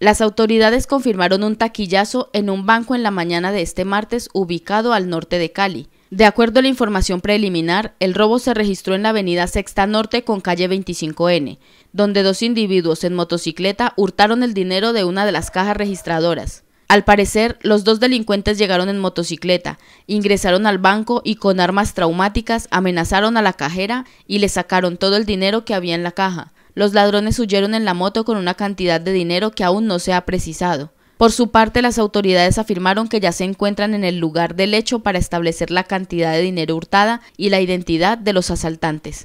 Las autoridades confirmaron un taquillazo en un banco en la mañana de este martes ubicado al norte de Cali. De acuerdo a la información preliminar, el robo se registró en la avenida Sexta Norte con calle 25N, donde dos individuos en motocicleta hurtaron el dinero de una de las cajas registradoras. Al parecer, los dos delincuentes llegaron en motocicleta, ingresaron al banco y con armas traumáticas amenazaron a la cajera y le sacaron todo el dinero que había en la caja. Los ladrones huyeron en la moto con una cantidad de dinero que aún no se ha precisado. Por su parte, las autoridades afirmaron que ya se encuentran en el lugar del hecho para establecer la cantidad de dinero hurtada y la identidad de los asaltantes.